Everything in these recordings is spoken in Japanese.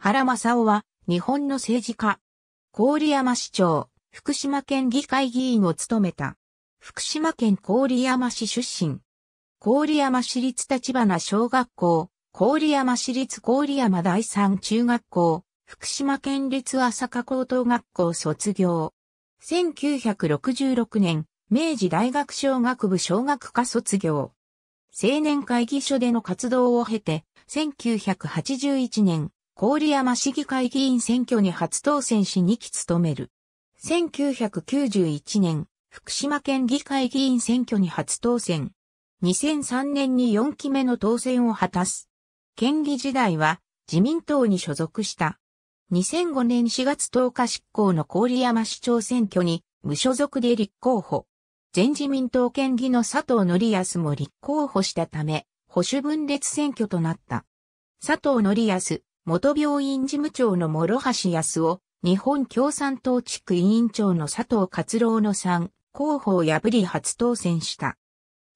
原正夫は、日本の政治家。郡山市長、福島県議会議員を務めた。福島県郡山市出身。郡山市立立花小学校、郡山市立郡山第三中学校、福島県立朝霞高等学校卒業。1966年、明治大学小学部小学科卒業。青年会議所での活動を経て、1981年、郡山市議会議員選挙に初当選し2期務める。1991年、福島県議会議員選挙に初当選。2003年に4期目の当選を果たす。県議時代は自民党に所属した。2005年4月10日執行の郡山市長選挙に無所属で立候補。前自民党県議の佐藤則康も立候補したため、保守分裂選挙となった。佐藤則康、元病院事務長の諸橋康夫、日本共産党地区委員長の佐藤勝郎の3候補を破り初当選した。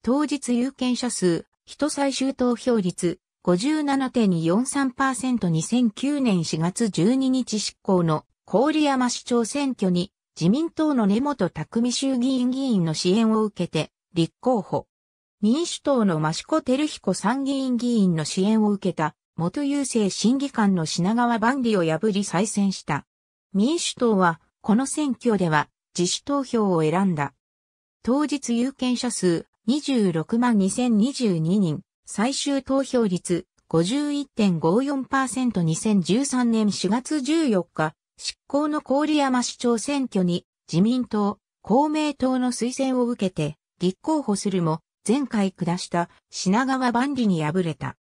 当日有権者数、人最終投票率 57.43%2009 年4月12日執行の郡山市長選挙に自民党の根本匠衆議院議員の支援を受けて立候補。民主党の益子照彦参議院議員の支援を受けた元郵政審議官の品川万里を破り再選した。民主党は、この選挙では、自主投票を選んだ。当日有権者数26万2022人、最終投票率 51.54%2013 年4月14日、執行の郡山市長選挙に自民党、公明党の推薦を受けて立候補するも、前回下した品川万里に敗れた。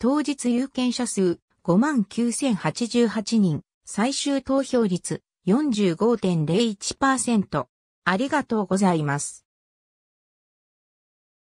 当日有権者数59,088人、最終投票率45.01%。ありがとうございます。